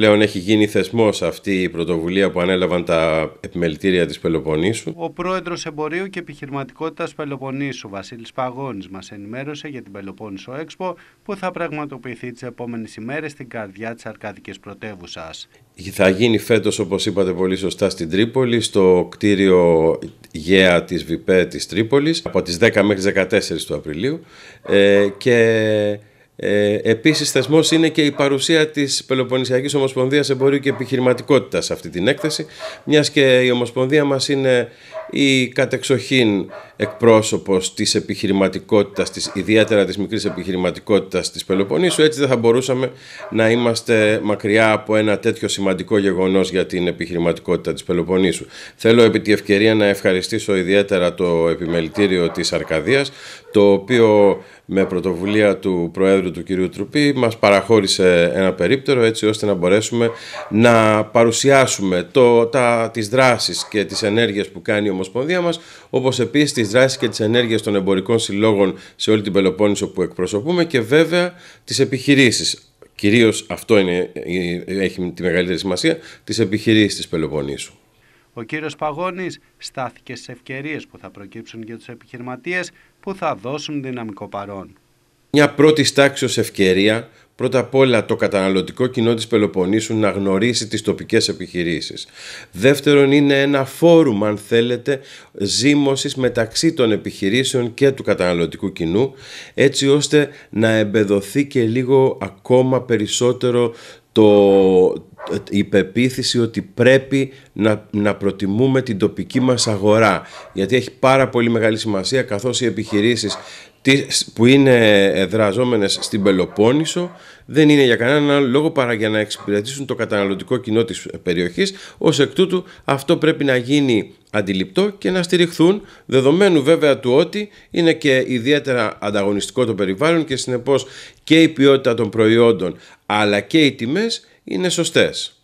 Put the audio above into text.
Πλέον έχει γίνει θεσμός αυτή η πρωτοβουλία που ανέλαβαν τα επιμελητήρια της Πελοποννήσου. Ο πρόεδρος εμπορίου και επιχειρηματικότητας Πελοποννήσου, Βασίλης Παγώνης, μας ενημέρωσε για την Πελοπόννησο Έξπο που θα πραγματοποιηθεί τις επόμενες ημέρες στην καρδιά της Αρκαδικής πρωτεύουσας. Θα γίνει φέτος, όπως είπατε πολύ σωστά, στην Τρίπολη, στο κτίριο ΓΕΑ της ΒΠΕ της Τρίπολης, από τις 10 μέχρι 14 του Απριλίου ε, και ε, Επίσης, θεσμός είναι και η παρουσία της Πελοποννησιακής Ομοσπονδίας Εμπορίου και Επιχειρηματικότητας σε αυτή την έκθεση, μιας και η Ομοσπονδία μας είναι η κατεξοχήν εκπρόσωπος της επιχειρηματικότητας, της, ιδιαίτερα της μικρής επιχειρηματικότητας της Πελοποννήσου, έτσι δεν θα μπορούσαμε να είμαστε μακριά από ένα τέτοιο σημαντικό γεγονός για την επιχειρηματικότητα της Πελοποννήσου. Θέλω επί τη ευκαιρία να ευχαριστήσω ιδιαίτερα το επιμελητήριο της Αρκαδίας, το οποίο με πρωτοβουλία του Προέδρου του κυρίου Τρουπή μας παραχώρησε ένα περίπτερο έτσι ώστε να μπορέσουμε να παρουσιάσουμε το, τα, τις και τις ενέργειες που κάνει ο Ομοσπονδία μας, όπως επίσης τις δράσεις και τις ενέργειες των εμπορικών συλλόγων σε όλη την Πελοπόννησο που εκπροσωπούμε και βέβαια τις επιχειρήσεις. Κυρίως αυτό είναι, ε, ε, έχει τη μεγαλύτερη σημασία, τις επιχειρήσεις της Πελοποννήσου. Ο κύριος Παγώνης στάθηκε στις ευκαιρίες που θα προκύψουν για τους επιχειρηματίες που θα δώσουν δυναμικό παρόν μια πρώτη ως ευκαιρία πρώτα απ' όλα το καταναλωτικό κοινό της Πελοποννήσου να γνωρίσει τις τοπικές επιχειρήσεις. Δεύτερον είναι ένα φόρουμ αν θέλετε ζήμωσης μεταξύ των επιχειρήσεων και του καταναλωτικού κοινού έτσι ώστε να εμπεδοθεί και λίγο ακόμα περισσότερο το, η πεποίθηση ότι πρέπει να, να προτιμούμε την τοπική μας αγορά γιατί έχει πάρα πολύ μεγάλη σημασία καθώς οι επιχειρήσεις που είναι δραζόμενες στην Πελοπόννησο δεν είναι για κανέναν λόγο παρά για να εξυπηρετήσουν το καταναλωτικό κοινό της περιοχής. Ως εκ τούτου αυτό πρέπει να γίνει αντιληπτό και να στηριχθούν δεδομένου βέβαια του ότι είναι και ιδιαίτερα ανταγωνιστικό το περιβάλλον και συνεπώς και η ποιότητα των προϊόντων αλλά και οι τιμές είναι σωστές.